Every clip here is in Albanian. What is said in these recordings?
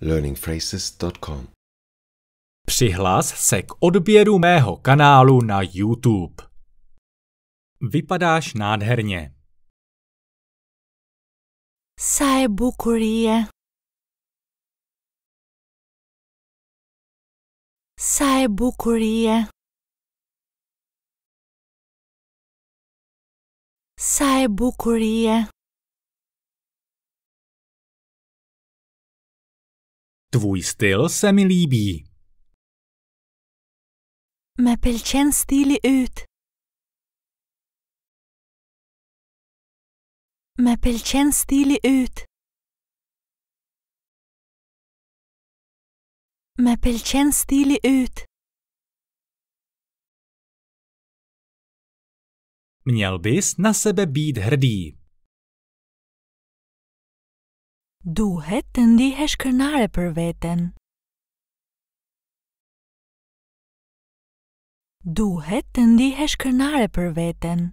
learningphrases.com. Přihlas se k odběru mého kanálu na YouTube. Vypadáš nádherně. Saebukurie. Saebukurie. Saebukurie. Tvůj styl se mi líbí. út. stilig ut. Mäppelchen út. ut. pelčen stilig ut. Měl bys na sebe být hrdý. duhet të ndihesh kërnare për veten. Duhet të ndihesh kërnare për veten.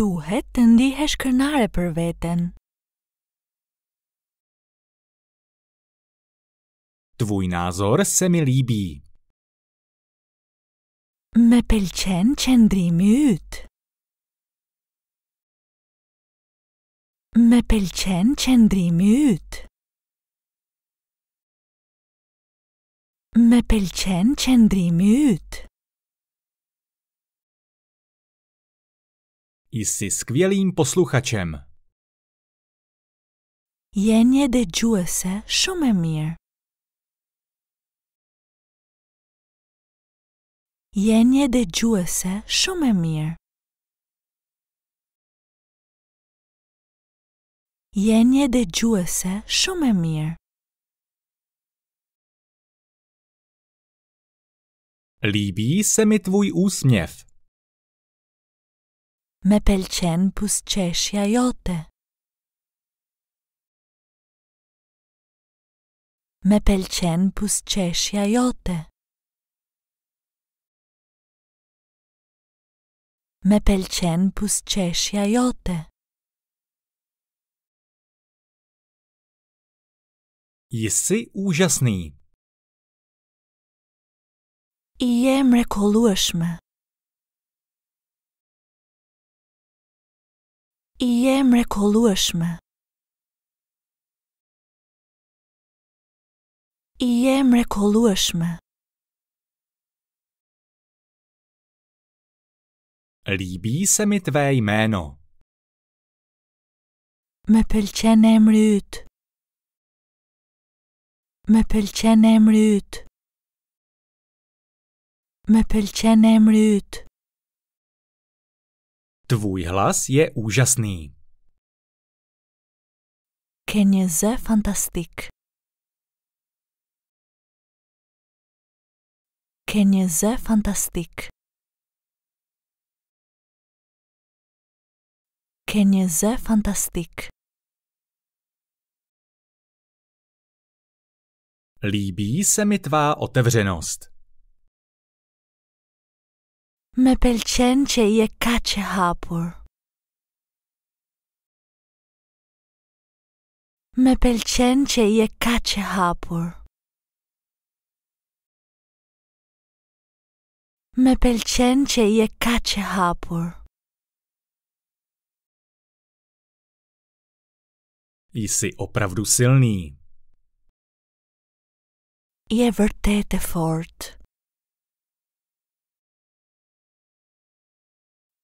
Duhet të ndihesh kërnare për veten. Dvojna azorës se me libi. Me pëlqen qëndrimi ytë. Me pëlqen qendrimi yt. Me pëlqen qendrimi yt. Jsi skvělým posluchačem. Je një gjuese shumë e mirë. Je një gjuese shumë e mirë. jenje gjuese shumë e mirë. Libi se mi tvůj úsměv. Me pelqen pusqeshja jote. Me pelqen pusqeshja jote. Me pelqen pusqeshja jote. Jsi úžasný. Je rekolujeme. Je rekolujeme. Je mrekullueshme. Líbí se mi tvé jméno. Me pëlqen emri Me pëlqen e mryt. Me pëlqen e mryt. Tvuj hlas je užasni. Ke një zë fantastik. Ke një zë fantastik. Ke një zë fantastik. Líbí se mi tvá otevřenost. Me pelcenche je kače hápur. Me pelcenche je kače hápur. Me pelqen je kače që Jsi opravdu silný. i e vërtet e fort.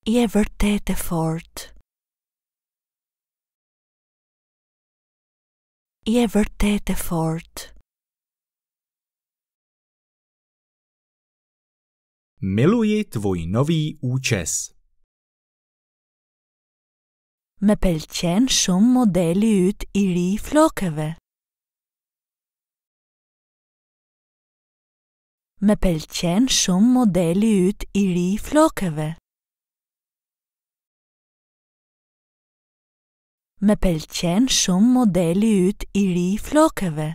I e vërtet e fort. I e vërtet e fort. Miluje tvoj novi uqes. Me pëlqen shumë modeli yt i ri flokëve. me pëlqen shumë modeli ytë i ri i flokëve. Me pëlqen shumë modeli ytë i ri i flokëve.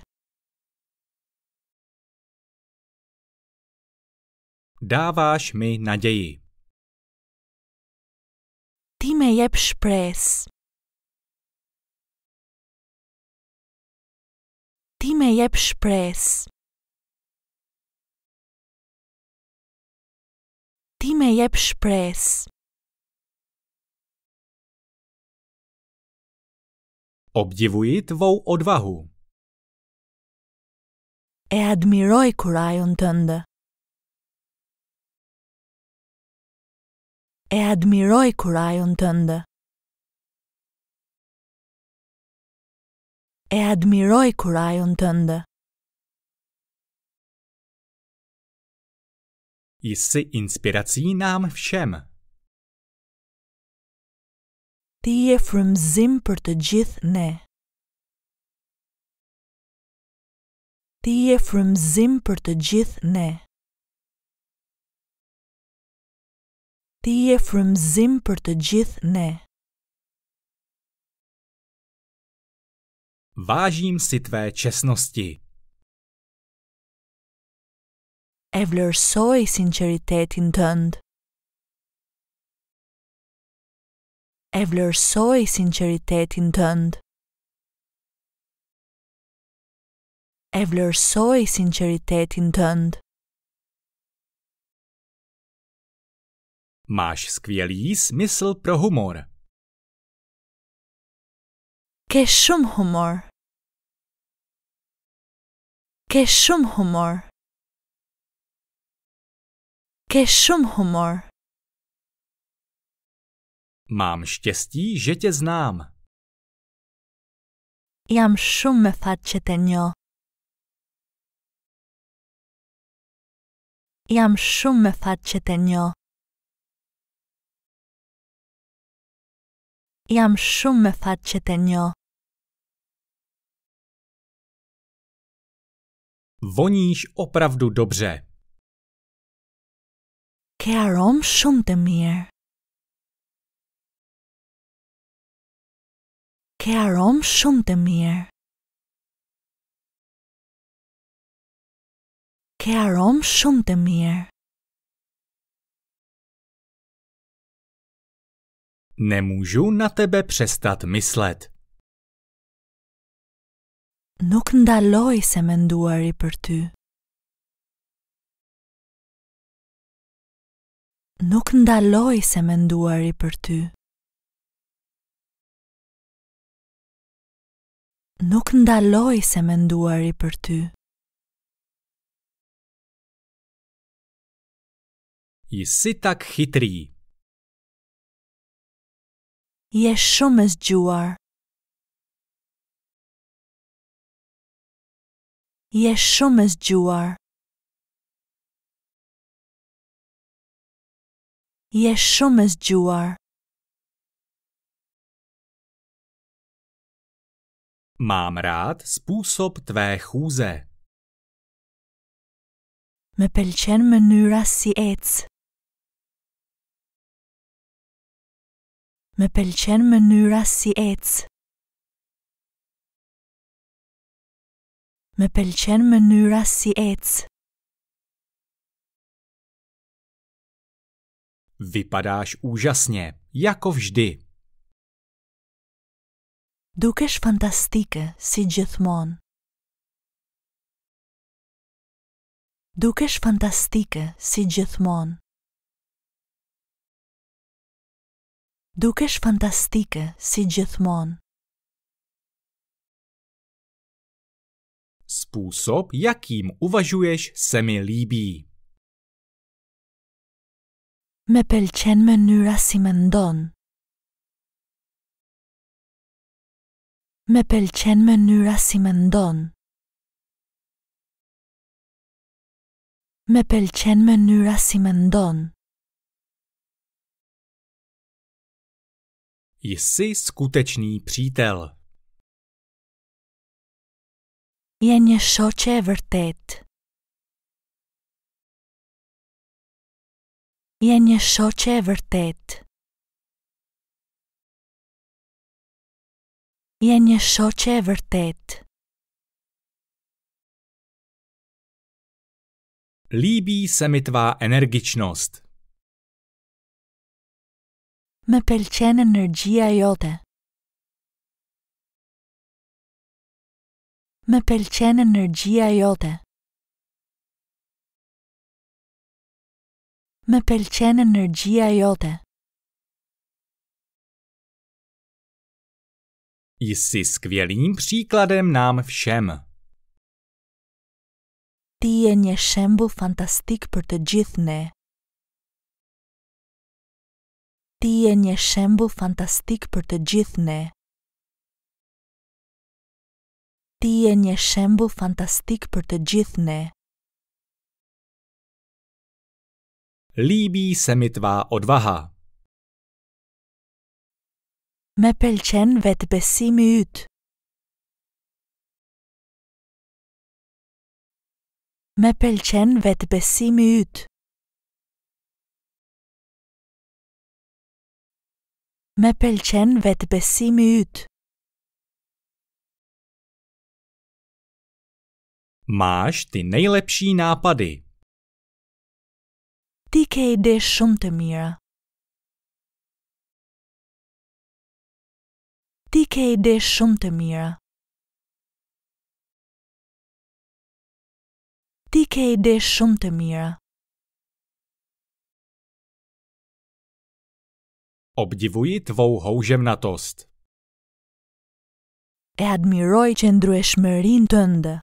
Davash me nëgjeji. Ti me jep shpres. Ti me jep shpres. ti me jep shpres. Obdjivuji të vau odvahu. E admiroj kurajon të ndë. E admiroj kurajon të ndë. E admiroj kurajon të ndë. jsi inspirací nám všem. Ty je from për ne. Ty je from për ne. Ty je from për ne. Vážím si tvé čestnosti. e vlerësoj sinqeritetin tënd. E vlerësoj sinqeritetin tënd. E vlerësoj tënd. Mash skvjelijis misl për humor. Ke shumë humor. Ke shumë humor. ke shumë humor. Mám štěstí, že tě znám. Jam shumë me fat që të njo. Jam shumë me fat që të njo. Jam shumë me fat që të njo. Voníš opravdu dobře. ke aromë shumë të mirë. Ke aromë shumë të mirë. Ke aromë shumë të mirë. Ne mungju na tebe prestat mislet. Nuk ndaloj se menduari për ty. nuk ndaloj se me nduari për ty. Nuk ndaloj se me nduari për ty. I si tak hitri. I e shumë zgjuar. I e shumë zgjuar. je shumë e zgjuar. Mam rad spusop tve huze. Me pëlqen mënyra si ec. Me pëlqen mënyra si ec. Me pëlqen mënyra si ec. Vypadáš úžasně, jako vždy. Dukesh fantastike, si gjithmon. Dukesh fantastike, si gjithmon. Dukesh fantastike, si gjithmon. Způsob, jakým uvažuješ, se mi líbí me pëlqen mënyra si mendon. Me pëlqen mënyra si mendon. Me pëlqen mënyra si mendon. Jsi skutečný přítel. Je një shoqe e vërtetë. je një shoqe e vërtet. Je një shoqe e vërtet. Libi se me tva energiqnost. Me pelqenë energjia jote. Me pelqenë energjia jote. Më pëlqen energjia jote. Jsi skvělým příkladem nám všem. Ti je një shembul fantastik për të gjithë ne. Ti je një shembul fantastik për të gjithë ne. Ti je një shembul fantastik për të gjithë ne. Líbí se mi tvá odvaha. Möppelchen Mepelčen besimüd. Möppelchen wird Mepelčen Möppelchen wird besimüd. Máš ty nejlepší nápady. ti ke ide shumë të mira. Ti ke shumë të mira. Ti ke shumë të mira. Obdivuj të vau E admiroj që ndryeshmërin të ndë.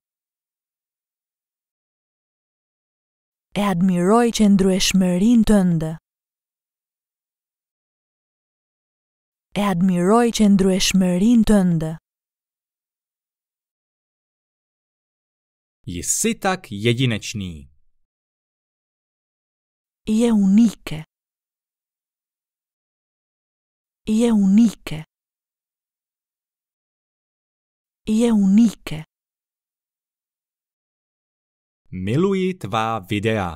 e admiroj që ndru të ndë. E admiroj që ndru të ndë. Je sitak je gjinë qni. Je unike. Je unike. Je unike. Miluji të va videa.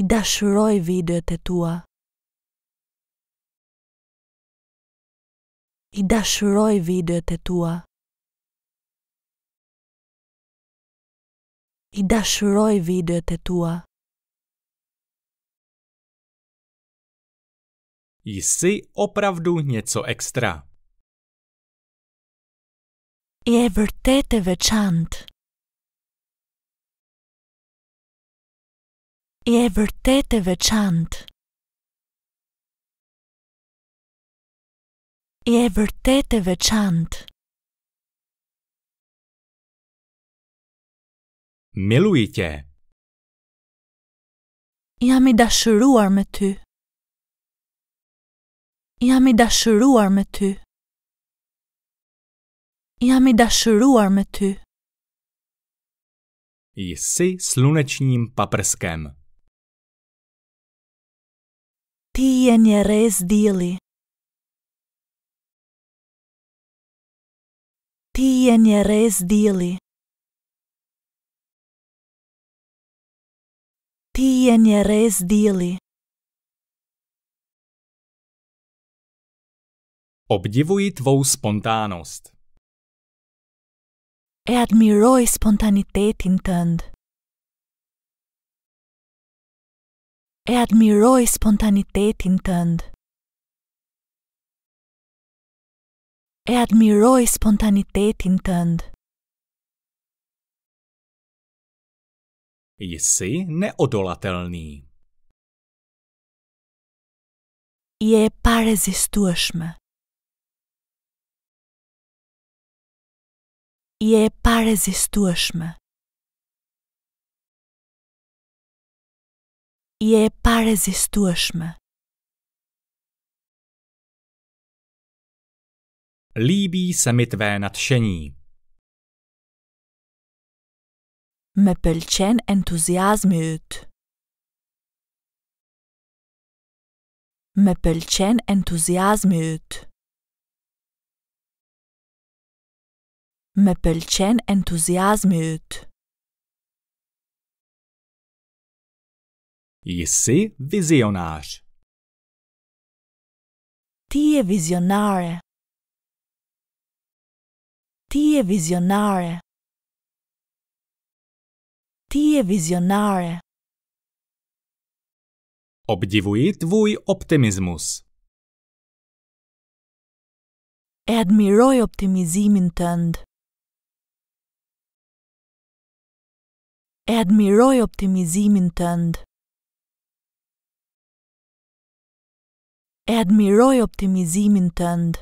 I dashuroj videot të tua. I dashuroj videot të tua. I dashuroj videot të tua. I si opravdu něco ekstra. I e vërtet e veçantë. e vërtet e veçant. E vërtet e veçant. Miluitje. Jam i dashuruar me ty. Jam i dashuruar me ty. Jam i dashuruar me ty. I si slune res dili. Pionierez díly. Pionierez díly. res dili. Obdivuji tvou spontánost. Admiroji spontanitet in tand. e admiroj spontanitetin tënd. E admiroj spontanitetin tënd. Jësi ne odolatelni. Je parezistueshme. Je parezistueshme. i e parezistueshme. Líbí se mi tvé nadšení. Me pelčen entuziasmi yt. Me pelčen entuziasmi yt. Me pelčen entuziasmi yt. jesi vizionash. Ti e vizionare. Ti e vizionare. Ti e vizionare. Obdivuji tvůj optimismus. admiroj optimizimin tënd. admiroj optimizimin tënd. e admiroj optimizimin tënd.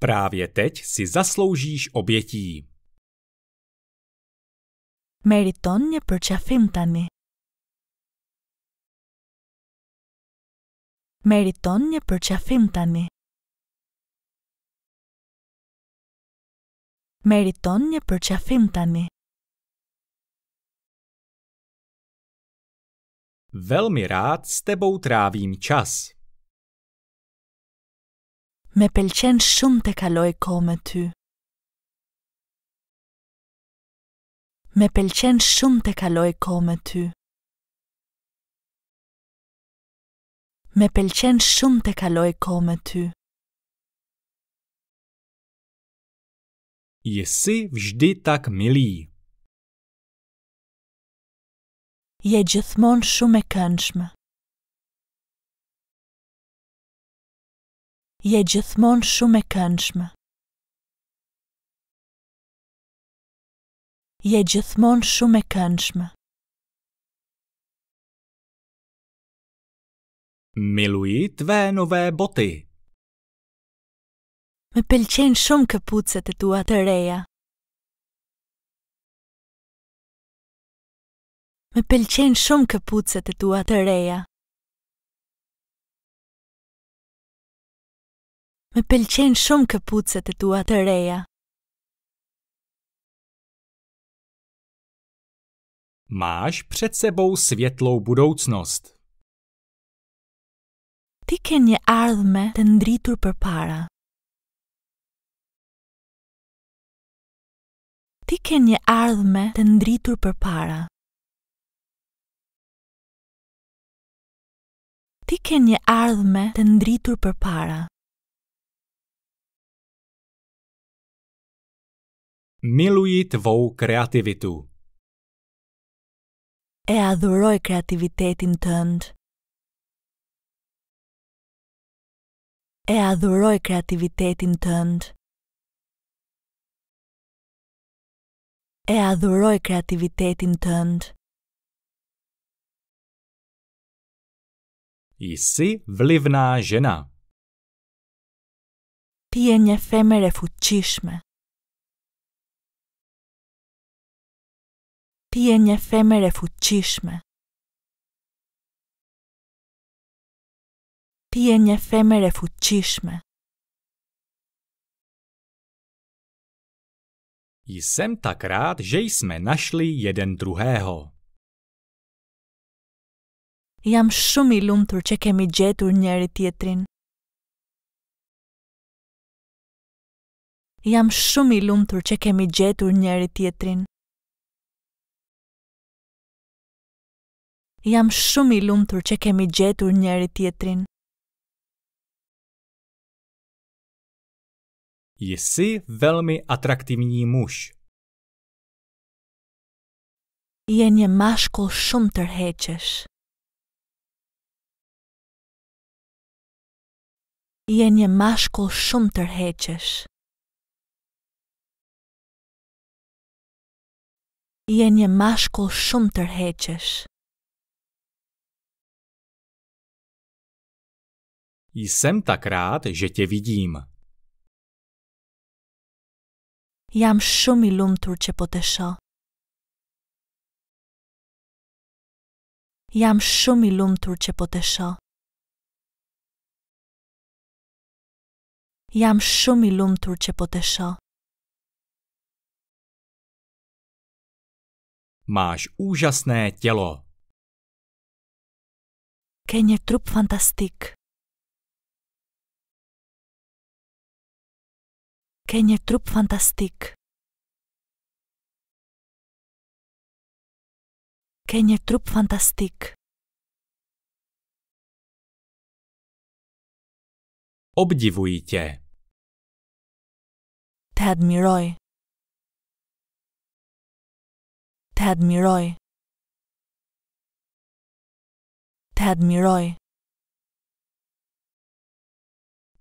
Právě teď si zasloužíš obětí. Meriton një përqafim tani. Meriton një përqafim tani. Meriton një përqafim tani. Velmi rád s tebou trávím čas. Me pelčen shumë të kaloj kohë me ty. Me pëlqen shumë të kaloj kohë me ty. Me pëlqen shumë të kaloj kohë me ty. Je si vždy tak milý. je gjithmon shumë e kënshme. Je gjithmon shumë e kënshme. Je gjithmon shumë e kënshme. Miluit ve në boti. Me pelqen shumë këpucet e tua të reja. Me pelqen shumë këpucet e tua të reja. Me pelqen shumë këpucët e tua të reja. Maash pred sebou svjetlou budoucnost. Ti ke një ardhme të ndritur për para. Ti ke një ardhme të ndritur për para. Ti ke një ardhme të ndritur për para. Miluji të vohu kreativitu. E adhuroj kreativitetin tënd. E adhuroj kreativitetin tënd. E adhuroj kreativitetin tënd. Jsi vlivná žena. Pěně femere fučišme. Pěně femere fučišme. Pěně femere fučišme. Jsem tak rád, že jsme našli jeden druhého. jam shumë i lumtur që kemi gjetur njëri tjetrin. Jam shumë i lumtur që kemi gjetur njëri tjetrin. Jam shumë i lumtur që kemi gjetur njëri tjetrin. Je si velmi atraktiv një mush. Je një mashkull shumë tërheqesh. je një mashkull shumë tërheqesh. Je një mashkull shumë tërheqesh. Jsem tak rád, že tě vidim. Jam shumë i lumtur që po të shoh. Jam shumë i lumtur që po të shoh. Jam shumë i lumtur që po të shoh. Máš úžasné tělo. Ke një trup fantastik. Ke një trup fantastik. Ke një trup fantastik. Obdivuji tě. Tadmiroi. Tadmiroi. Tadmiroi.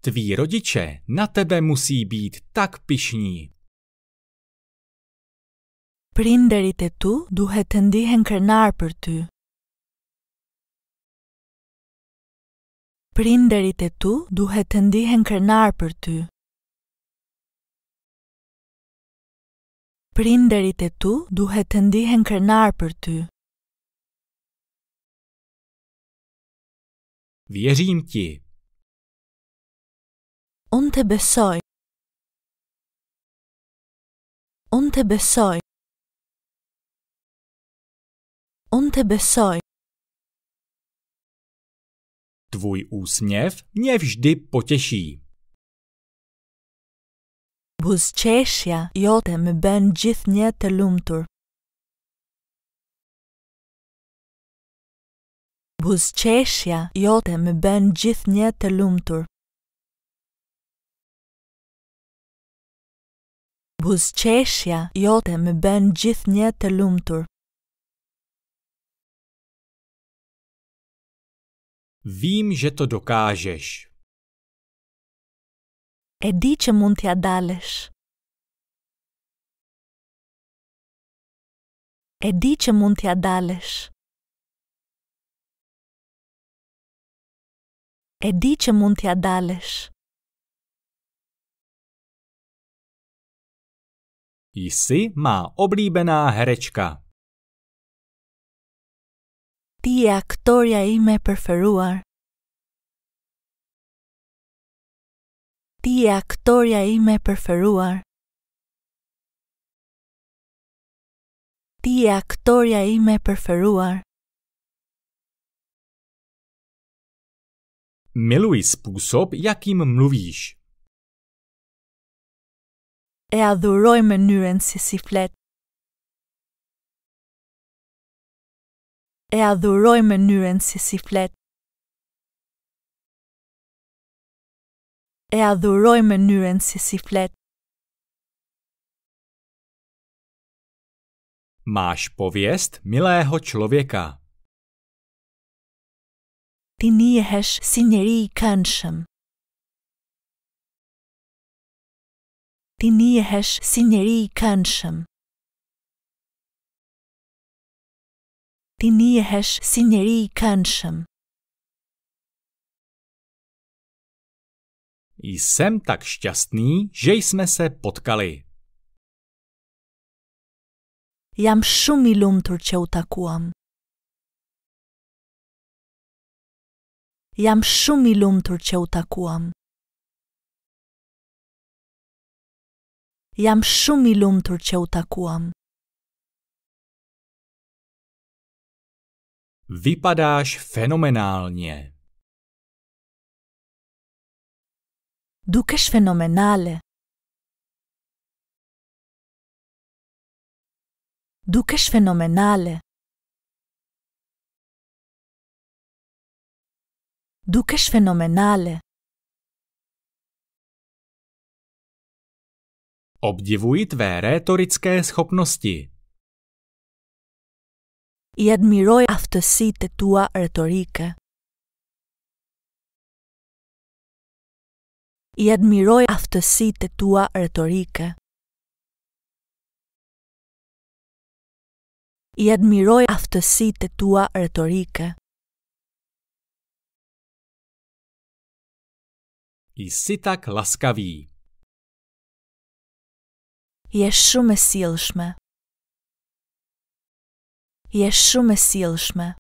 Tví rodiče na tebe musí být tak pišní. Prinderit e tu duhet të ndihen krenar për ty. Prinderit e tu duhet të ndihen krenar për ty. Prinderit e tu duhet të ndihen krenar për ty. Vjerim ti. On të besoj. On të besoj. On të besoj. Tvůj úsměv mě vždy potěší buzqeshja jote me bën gjithë një të lumtur. Buzqeshja jote me bën gjithë një të lumtur. Buzqeshja jote me bën gjithë një të lumtur. Vím, že to dokážeš. e di që mund t'ja dalësh. E di që mund t'ja dalësh. E di që mund t'ja dalësh. Isi ma obribena hereqka. Ti e aktorja ime preferuar. ti e aktorja ime preferuar. Ti e aktorja ime preferuar. Me Luis Pugsop jakim mluvish. E adhuroj më si si flet. E adhuroj mënyrën si si flet. e adhuroj me si si flet. Máš povjest milého člověka. Ti nijeheš si njeri i kënshëm. Ti nijeheš si njeri i kënshëm. Ti njehesh si njeri i kënshëm. Jsem tak šťastný, že jsme se potkali. Jam shumë i lumtur që u takuam. Jam shumë i lumtur që u takuam. Jam shumë i lumtur që u takuam. Vypadáš fenomenálně. dukesh fenomenale. Dukesh fenomenale. Dukesh fenomenale. Obdivuji tvé retorické schopnosti. I admiroj aftësitë tua retorike. i admiroj aftësit të tua retorike. I admiroj aftësit të tua retorike. I sitak laskavi. I e shumë e silshme. I e shumë e silshme.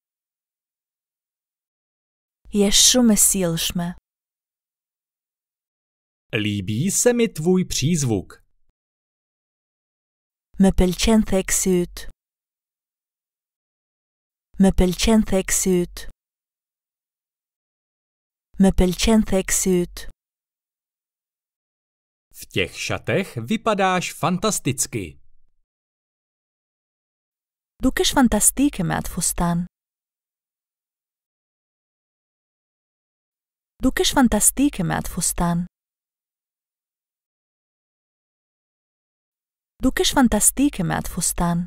I e shumë e silshme. Líbí se mi tvůj přízvuk. Mepelčentek süüt. Mepelčentek süüt. Mepelčentek süüt. V těch šatech vypadáš fantasticky. Dukeš fantastic mi-ad fustan. Dukeș fantastic mi fustan. Ducas fantastiche med fustan.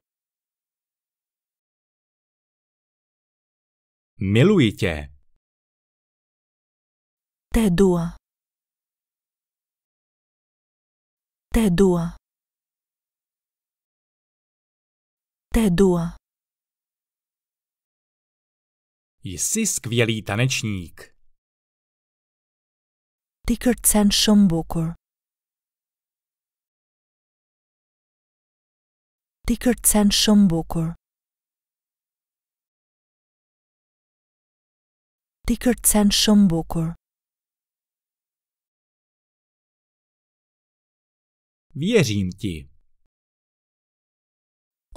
Miluji tě. Te dua. Te dua. Te Jsi skvělý tanečník. Ty kërcen shumë ti kërcen shumë bukur. Ti kërcen shumë bukur. Vjerim ti.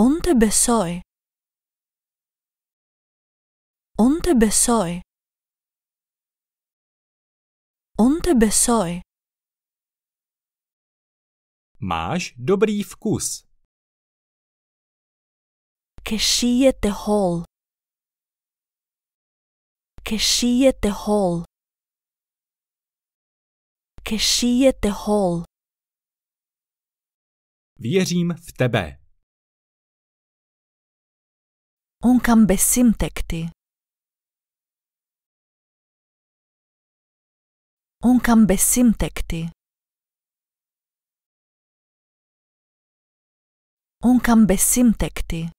On të besoj. On të besoj. On të besoj. Máš dobrý vkus. Kešije te hol. Kešije te hol. Kešije te hol. Věřím v tebe. Onkam besim tekti. Onkam besim tekti. Onkam besim tekti.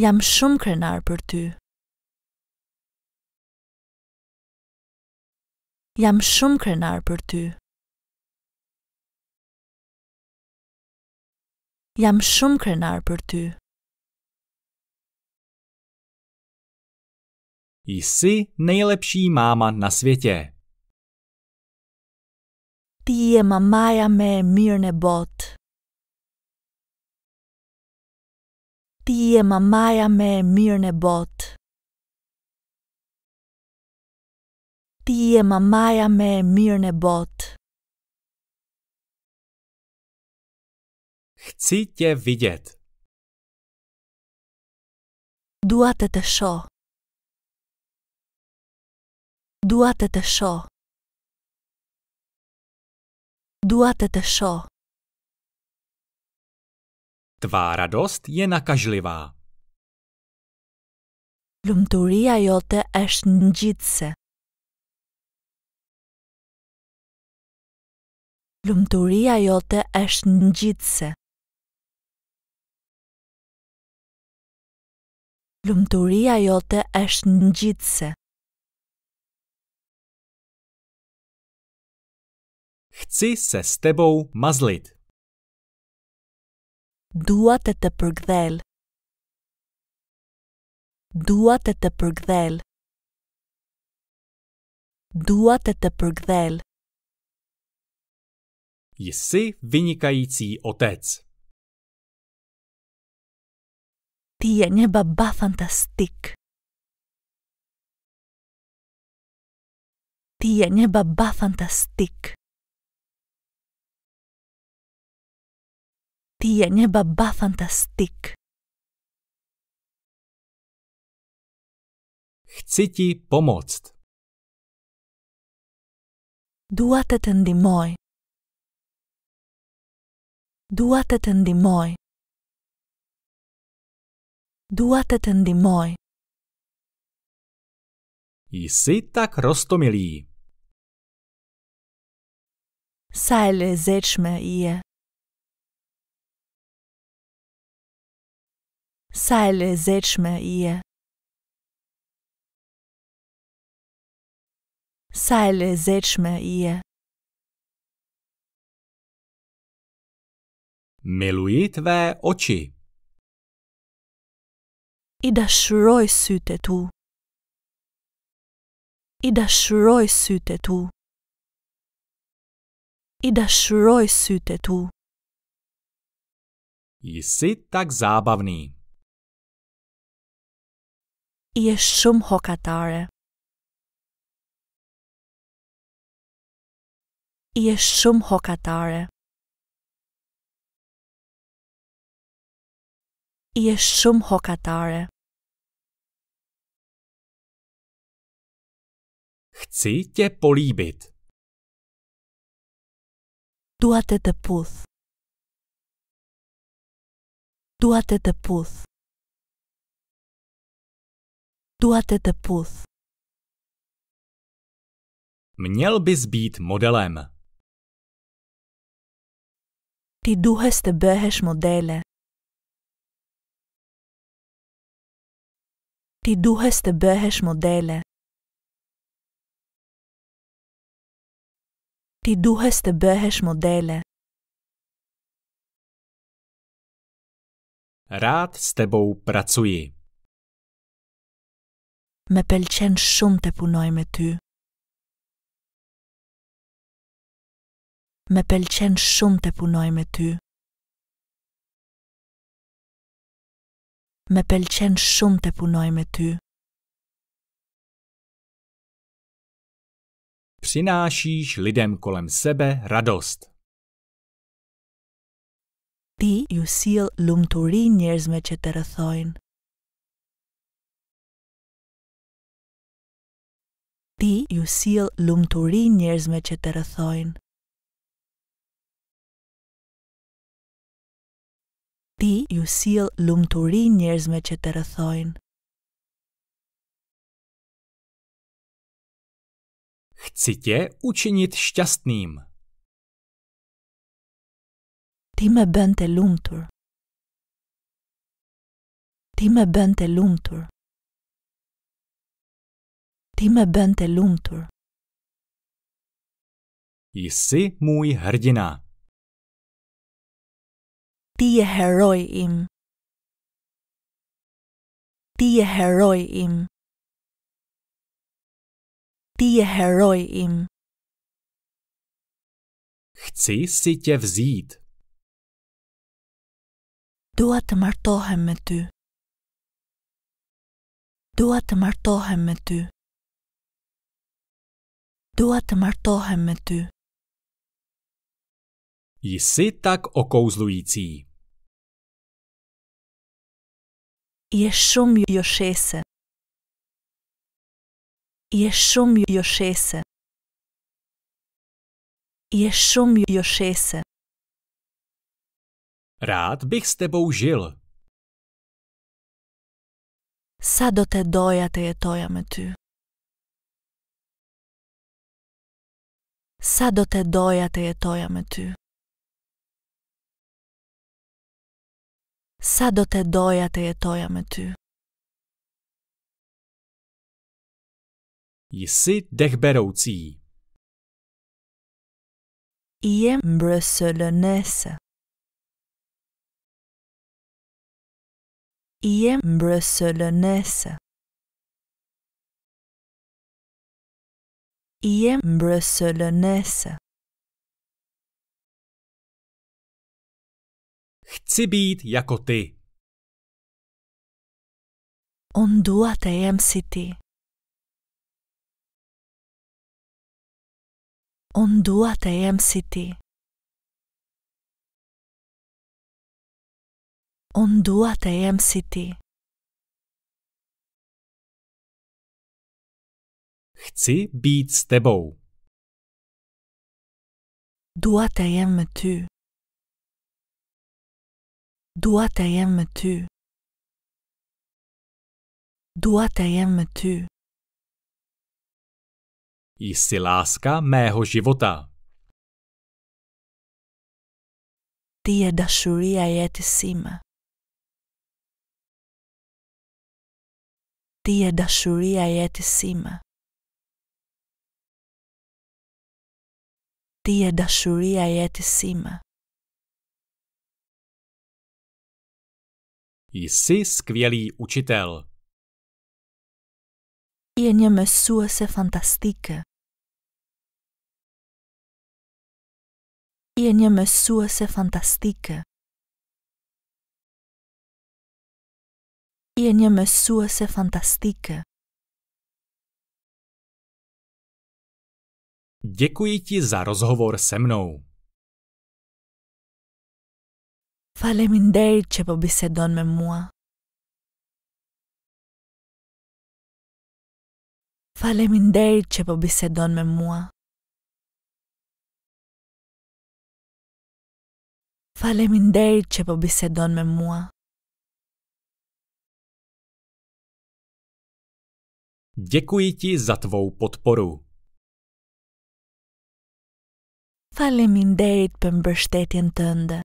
jam shumë krenar për ty. Jam shumë krenar për ty. Jam shumë krenar për ty. Jsi nejlepší máma na světě. Ti je mamaja me mirë në botë. Ti e mamaja me e mirë në botë. Ti e mamaja me e mirë në bot. Këci tje vidjet. Dua të të sho. Dua të të sho. Dua të të sho. Tvá radost je nakažlivá. Lumturia jote eš njitse. Lumturia jote eš njitse. Lumturia jote është ngjitse. Chci se s tebou mazlit. Dua të të përgdhel. Dua të të përgdhel. Dua të të përgdhel. Jesi vinikajici otec. Ti je një baba fantastik. Ti je një baba fantastik. Ti je neba ba fantastik. Chci ti pomoct. Duate të moj. ndimoj. Dua moj. ndimoj. moj. Jsi tak rostomili Sa zečme je. Sale zečme ije. Sale zečme ije. Miluji tvé oči. I da šroj tu. I da šroj tu. I da šroj syte tu. Jsi tak zábavný. i e shumë hokatare. I e shumë hokatare. I e shumë hokatare. Këci tje poribit. Duat e të puth. Duat e të puth. tuate te pus. Měl bys být modelem. Ti duhes të bëhesh modele. Ti duhes të bëhesh modele. Ti duhes të bëhesh modele. Rád s tebou pracuji me pëlqen shumë të punoj me ty. Me pëlqen shumë të punoj me ty. Me pëlqen shumë të punoj me ty. Přinášíš lidem kolem sebe radost. Ti ju sill lumturi njerëzve që të rrethojnë. ti ju siel lumturi të njerëzme që të rëthojnë. Ti ju siel lumturi të që të rëthojnë. Këtësitje u që Ti me bënd të lumë Ti ti me bënd të lumëtur. I si mu i hërgjina. Ti e heroj im. Ti e heroj im. Ti e heroj im. Këci si tje vzit. Dua të martohem me ty. Dua të martohem me ty. Dua të martohem me ty. Ji se tak o kouzluici. Je shumë jo shese. Je shumë jo shese. Je shumë jo shese. Rad bih s tebou zhil. Sa do te doja te Sa do te doja te jetoja me ty. sa do te doja të jetoja me ty. Sa do të doja të jetoja me ty. Jsi dechberoucí. Je mbrësëllënese. Je mbrësëllënese. Hjembrøsøleneset. Chci být jako ty. On dua tajem si ty. On dua tajem si ty. On dua tajem si ty. Chci být s tebou. Doit aimes-tu? Doit aimes-tu? Doit aimes-tu? Jsi láska mého života. Ty je dašuria jetissima. Ty je ty jetissima. תהיה דשוריה sima. Jsi skvělý učitel. Je něme se fantastika. Je něme se fantastika. Je něme se fantastika. Děkuji ti za rozhovor se mnou. Faleminderit që po don me mua. Faleminderit që po don me mua. Faleminderit që po don me mua. Děkuji ti za tvou podporu. Faleminderit për mbështetjen tënde.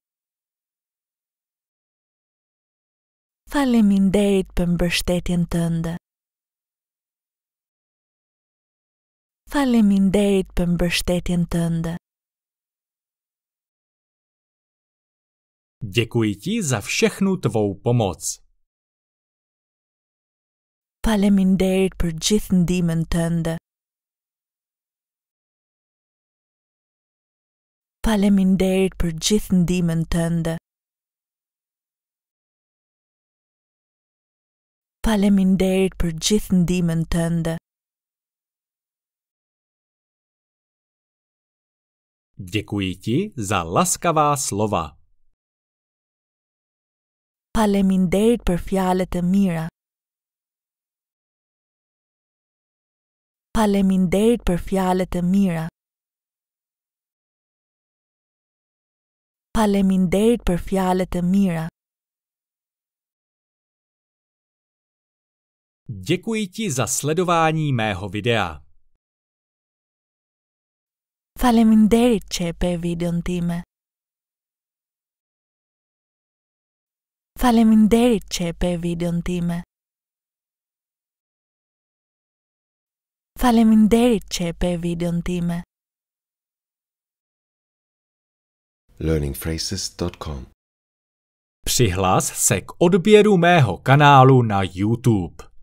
Faleminderit për mbështetjen tënde. Faleminderit për mbështetjen tënde. Djekuj ti za fshehnu të vohu pomoc. Faleminderit për gjithë ndimen tënde. faleminderit për gjithë ndimin tënde. Faleminderit për gjithë të tënde. Djekuji ti za laskava slova. Faleminderit për fjalet e mira. Faleminderit për fjalet e mira. faleminderit për fjalët e mira. Děkuji ti za sledování mého videa. Faleminderit që e pe videon time. Faleminderit që e pe videon time. Faleminderit që e pe videon time. learningphrases.com. Přihlas se k odběru mého kanálu na YouTube.